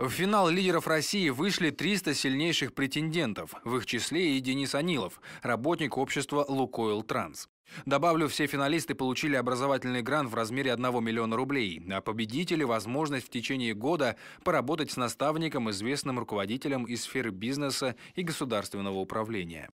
В финал лидеров России вышли 300 сильнейших претендентов, в их числе и Денис Анилов, работник общества «Лукойл Транс». Добавлю, все финалисты получили образовательный грант в размере 1 миллиона рублей, а победители – возможность в течение года поработать с наставником, известным руководителем из сферы бизнеса и государственного управления.